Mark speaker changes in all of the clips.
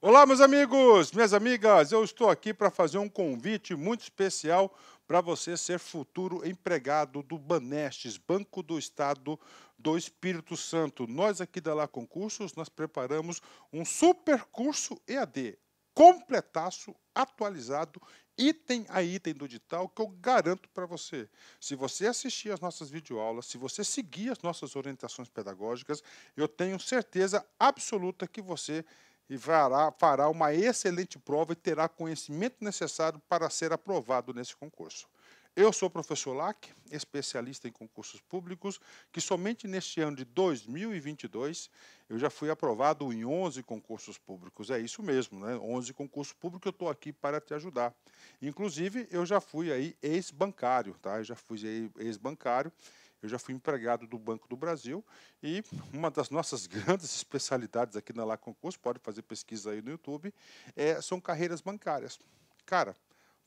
Speaker 1: Olá, meus amigos, minhas amigas, eu estou aqui para fazer um convite muito especial para você ser futuro empregado do Banestes, Banco do Estado do Espírito Santo. Nós aqui da Lá Concursos, nós preparamos um super curso EAD, completaço, atualizado, item a item do digital, que eu garanto para você. Se você assistir às nossas videoaulas, se você seguir as nossas orientações pedagógicas, eu tenho certeza absoluta que você e fará, fará uma excelente prova e terá conhecimento necessário para ser aprovado nesse concurso. Eu sou o professor Lack, especialista em concursos públicos, que somente neste ano de 2022 eu já fui aprovado em 11 concursos públicos. É isso mesmo, né? 11 concursos públicos, eu estou aqui para te ajudar. Inclusive, eu já fui aí ex-bancário, tá? Eu já fui ex-bancário eu já fui empregado do Banco do Brasil e uma das nossas grandes especialidades aqui na Lá Concurso, pode fazer pesquisa aí no YouTube, é, são carreiras bancárias. Cara,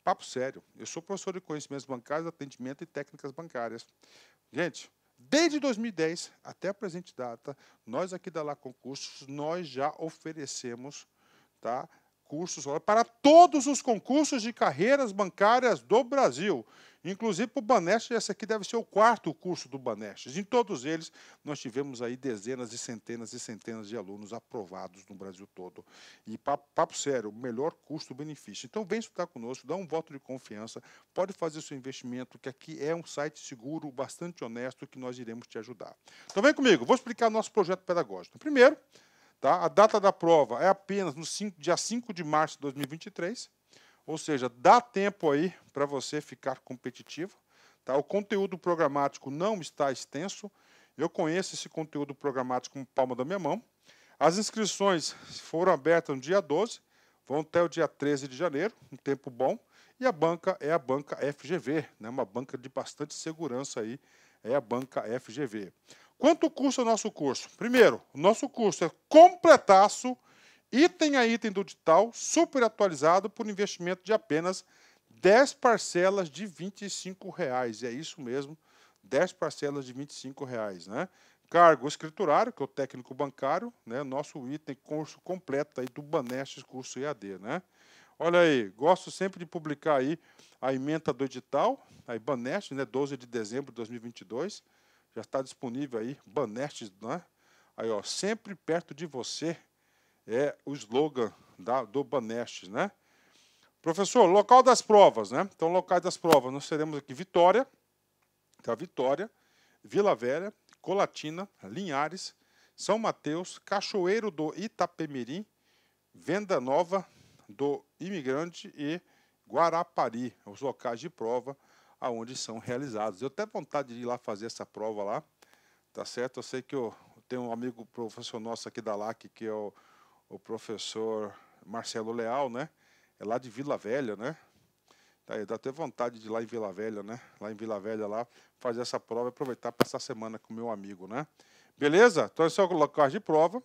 Speaker 1: papo sério, eu sou professor de conhecimentos bancários, atendimento e técnicas bancárias. Gente, Desde 2010 até a presente data, nós aqui da Lá Concursos, nós já oferecemos tá, cursos para todos os concursos de carreiras bancárias do Brasil. Inclusive, para o Banestes, esse aqui deve ser o quarto curso do Banestes. Em todos eles, nós tivemos aí dezenas e centenas e centenas de alunos aprovados no Brasil todo. E papo, papo sério, melhor custo-benefício. Então, vem estudar conosco, dá um voto de confiança, pode fazer seu investimento, que aqui é um site seguro, bastante honesto, que nós iremos te ajudar. Então, vem comigo, vou explicar nosso projeto pedagógico. Primeiro, tá, a data da prova é apenas no dia 5 de março de 2023. Ou seja, dá tempo aí para você ficar competitivo. Tá? O conteúdo programático não está extenso. Eu conheço esse conteúdo programático com palma da minha mão. As inscrições foram abertas no dia 12, vão até o dia 13 de janeiro, um tempo bom. E a banca é a banca FGV, né? uma banca de bastante segurança aí, é a banca FGV. Quanto custa o nosso curso? Primeiro, o nosso curso é completaço item a item do edital, super atualizado por investimento de apenas 10 parcelas de R$ 25,00. É isso mesmo, 10 parcelas de R$ 25,00. Né? Cargo escriturário, que é o técnico bancário, né? nosso item curso completo aí do Banestes Curso EAD. Né? Olha aí, gosto sempre de publicar aí a emenda do edital, a Banestes, né? 12 de dezembro de 2022. Já está disponível aí, Banestes, né? Aí, ó, sempre perto de você é o slogan da, do Banest, né? Professor, local das provas, né? Então, locais das provas, nós teremos aqui Vitória, então Vitória, Vila Velha, Colatina, Linhares, São Mateus, Cachoeiro do Itapemirim, Venda Nova do Imigrante e Guarapari, os locais de prova aonde são realizados. Eu até vontade de ir lá fazer essa prova lá, tá certo? Eu sei que eu tenho um amigo professor nosso aqui da LAC, que é o o professor Marcelo Leal, né? É lá de Vila Velha, né? Tá aí, dá até vontade de ir lá em Vila Velha, né? Lá em Vila Velha, lá, fazer essa prova e aproveitar para essa semana com o meu amigo, né? Beleza? Então é só colocar de prova.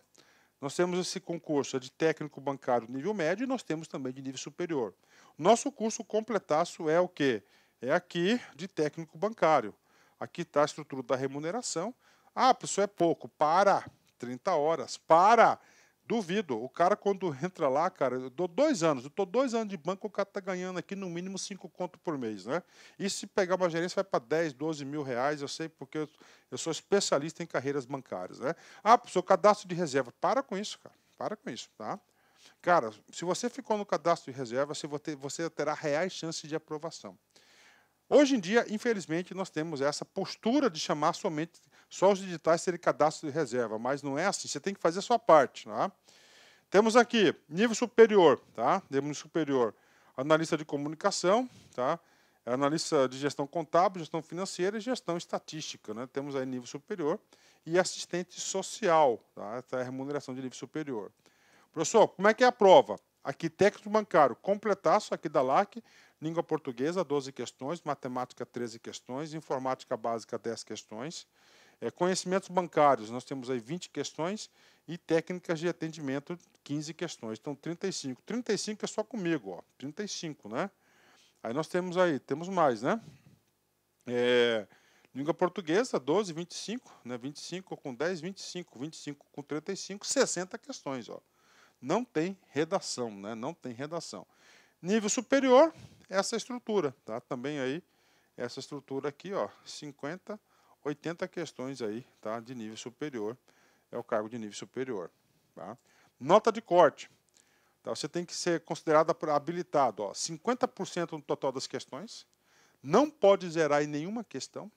Speaker 1: Nós temos esse concurso é de técnico bancário nível médio e nós temos também de nível superior. Nosso curso completaço é o quê? É aqui de técnico bancário. Aqui está a estrutura da remuneração. Ah, pessoal, é pouco. Para! 30 horas. Para! Duvido. O cara, quando entra lá, cara, eu dou dois anos. Eu estou dois anos de banco, o cara está ganhando aqui no mínimo cinco conto por mês, né? E se pegar uma gerência, vai para 10, 12 mil reais. Eu sei porque eu, sou especialista em carreiras bancárias, né? Ah, seu cadastro de reserva. Para com isso, cara. Para com isso, tá? Cara, se você ficou no cadastro de reserva, você terá reais chances de aprovação. Hoje em dia, infelizmente, nós temos essa postura de chamar somente só os digitais terem cadastro de reserva, mas não é assim. Você tem que fazer a sua parte. Tá? Temos aqui nível superior, tá? Nível superior, analista de comunicação, tá? É analista de gestão contábil, gestão financeira e gestão estatística, né? Temos aí nível superior e assistente social, tá? Essa é a remuneração de nível superior. Professor, como é que é a prova? Aqui, técnico bancário, completaço aqui da LAC, língua portuguesa, 12 questões, matemática, 13 questões, informática básica, 10 questões, é, conhecimentos bancários, nós temos aí 20 questões e técnicas de atendimento, 15 questões. Então, 35. 35 é só comigo, ó. 35, né? Aí nós temos aí, temos mais, né? É, língua portuguesa, 12, 25, né? 25 com 10, 25, 25 com 35, 60 questões, ó. Não tem redação, né? Não tem redação. Nível superior, essa estrutura, tá? Também aí, essa estrutura aqui, ó, 50, 50 80 questões aí, tá? De nível superior, é o cargo de nível superior, tá? Nota de corte. Tá? Você tem que ser considerado habilitado, ó, 50% do total das questões, não pode zerar em nenhuma questão,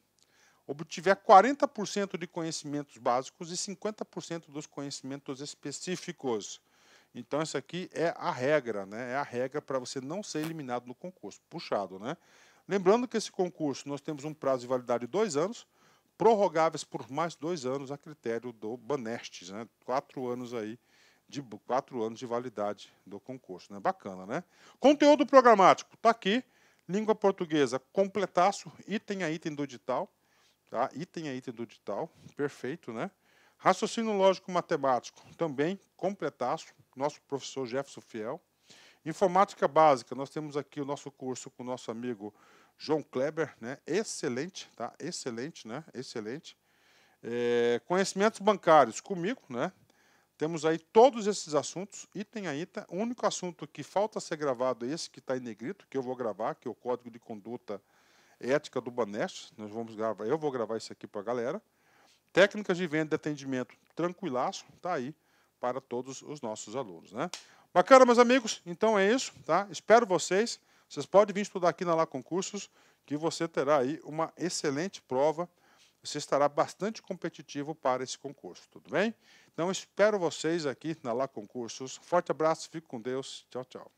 Speaker 1: obtiver 40% de conhecimentos básicos e 50% dos conhecimentos específicos. Então, isso aqui é a regra, né? É a regra para você não ser eliminado no concurso. Puxado, né? Lembrando que esse concurso nós temos um prazo de validade de dois anos prorrogáveis por mais dois anos a critério do Banestes, né? quatro anos aí de quatro anos de validade do concurso, né? Bacana, né? Conteúdo programático está aqui, língua portuguesa completaço, item a item do edital, tá? Item a item do edital, perfeito, né? Raciocínio lógico matemático também completaço, nosso professor Jefferson Fiel. Informática básica, nós temos aqui o nosso curso com o nosso amigo João Kleber, né? Excelente, tá? Excelente, né? Excelente. É, conhecimentos bancários comigo, né? Temos aí todos esses assuntos, item a item. O único assunto que falta ser gravado é esse que está em negrito, que eu vou gravar, que é o Código de Conduta Ética do Banest. Nós vamos gravar, eu vou gravar isso aqui para a galera. Técnicas de venda e atendimento, tranquilaço, está aí para todos os nossos alunos, né? Bacana, meus amigos? Então é isso, tá? Espero vocês. Vocês podem vir estudar aqui na Lá Concursos, que você terá aí uma excelente prova. Você estará bastante competitivo para esse concurso, tudo bem? Então, espero vocês aqui na Lá Concursos. Forte abraço, fico com Deus. Tchau, tchau.